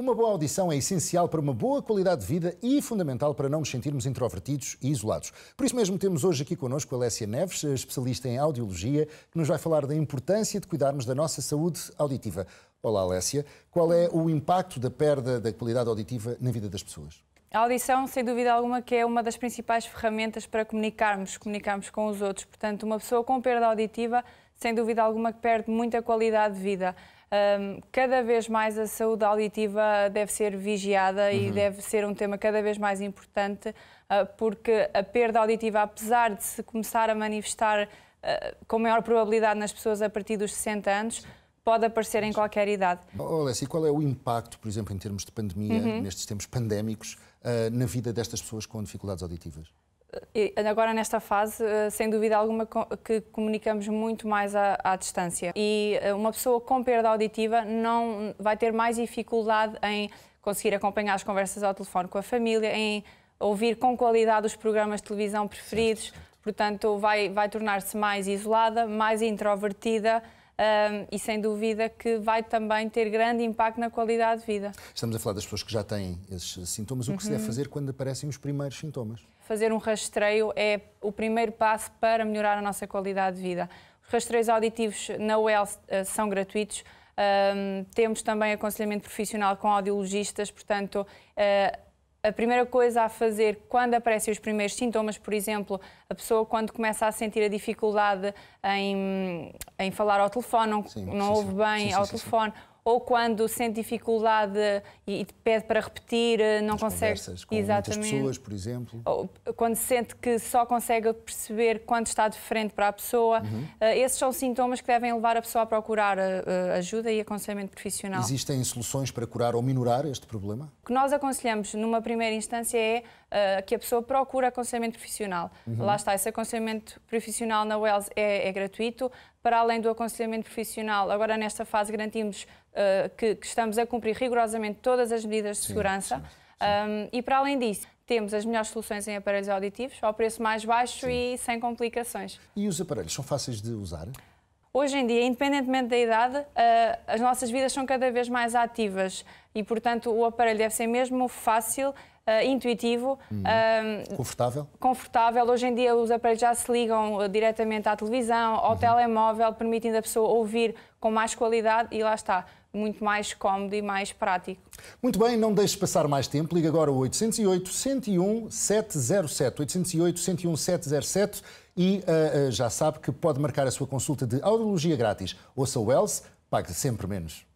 Uma boa audição é essencial para uma boa qualidade de vida e fundamental para não nos sentirmos introvertidos e isolados. Por isso mesmo temos hoje aqui connosco a Alessia Neves, especialista em audiologia, que nos vai falar da importância de cuidarmos da nossa saúde auditiva. Olá, Alessia. Qual é o impacto da perda da qualidade auditiva na vida das pessoas? A audição, sem dúvida alguma, que é uma das principais ferramentas para comunicarmos, comunicarmos com os outros. Portanto, uma pessoa com perda auditiva, sem dúvida alguma, que perde muita qualidade de vida cada vez mais a saúde auditiva deve ser vigiada uhum. e deve ser um tema cada vez mais importante, ah, porque a perda auditiva, apesar de se começar a manifestar ah, com maior probabilidade nas pessoas a partir dos 60 anos, pode aparecer em qualquer idade. Oh, e qual é o impacto, por exemplo, em termos de pandemia, uhum. nestes tempos pandémicos, ah, na vida destas pessoas com dificuldades auditivas? agora nesta fase, eh, sem dúvida alguma, que comunicamos muito mais à, à, distância. E eh, uma pessoa com perda auditiva não vai ter mais dificuldade em conseguir acompanhar as conversas ao telefone com a família, em ouvir com qualidade os programas de televisão preferidos. Certo, certo. Portanto, vai, vai tornar-se mais isolada, mais introvertida um, e sem dúvida que vai também ter grande impacto na qualidade de vida. Estamos a falar das pessoas que já têm esses sintomas. O que uhum. se deve uhum. fazer quando aparecem os primeiros sintomas? Fazer um rastreio é o primeiro passo para melhorar a nossa qualidade de vida. Os rastreios auditivos na UEL eh, são gratuitos. Um, temos também aconselhamento profissional com audiologistas, portanto, uh, a primeira coisa a fazer quando aparecem os primeiros sintomas, por exemplo, a pessoa quando começa a sentir a dificuldade em, em falar ao telefone, não, sim, não sim, ouve sim, bem ao telefone, ou quando sente dificuldade e, e pede para repetir, eh, não As consegue. Com Exatamente. pessoas, por exemplo. Ou, quando sente que só consegue perceber quando está de frente para a pessoa. Uhum. Uh, esses são sintomas que devem levar a pessoa a procurar uh, ajuda e aconselhamento profissional. Existem soluções para curar ou minorar este problema? O que nós aconselhamos numa primeira instância é uh, que a pessoa procure aconselhamento profissional. Uhum. Lá está, esse aconselhamento profissional na Wells é, é gratuito para além do aconselhamento profissional, agora nesta fase garantimos uh, eh, que, que, estamos a cumprir rigorosamente todas as medidas de segurança. Sim, sim. Um, e para além disso, temos as melhores soluções em aparelhos auditivos, ao preço mais baixo e sem complicações. E os aparelhos são fáceis de usar? Hoje em dia, independentemente da idade, uh, as nossas vidas são cada vez mais ativas e, portanto, o aparelho deve ser mesmo fácil uh, intuitivo. Uh, confortável? Confortável. Hoje em dia os aparelhos já se ligam uh, diretamente à televisão, ao uhum. telemóvel, permitindo a pessoa ouvir com mais qualidade e lá está, muito mais cómodo e mais prático. Muito bem, não deixes passar mais tempo. Liga agora o 808 101 707. 808 101 707 e uh, já sabe que pode marcar a sua consulta de audiologia grátis. Ouça o Else, pague sempre menos.